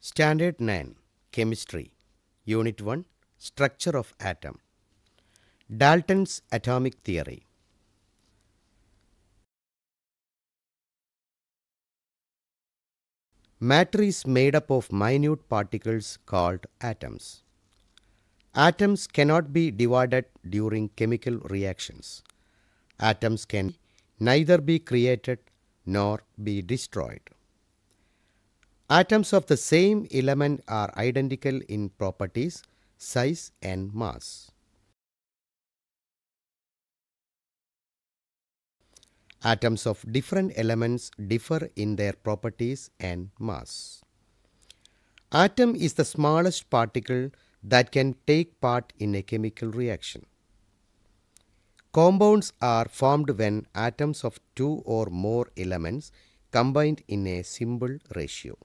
Standard 9 Chemistry Unit 1 Structure of Atom Dalton's Atomic Theory Matter is made up of minute particles called atoms. Atoms cannot be divided during chemical reactions. Atoms can neither be created nor be destroyed. Atoms of the same element are identical in properties, size and mass. Atoms of different elements differ in their properties and mass. Atom is the smallest particle that can take part in a chemical reaction. Compounds are formed when atoms of two or more elements combined in a simple ratio.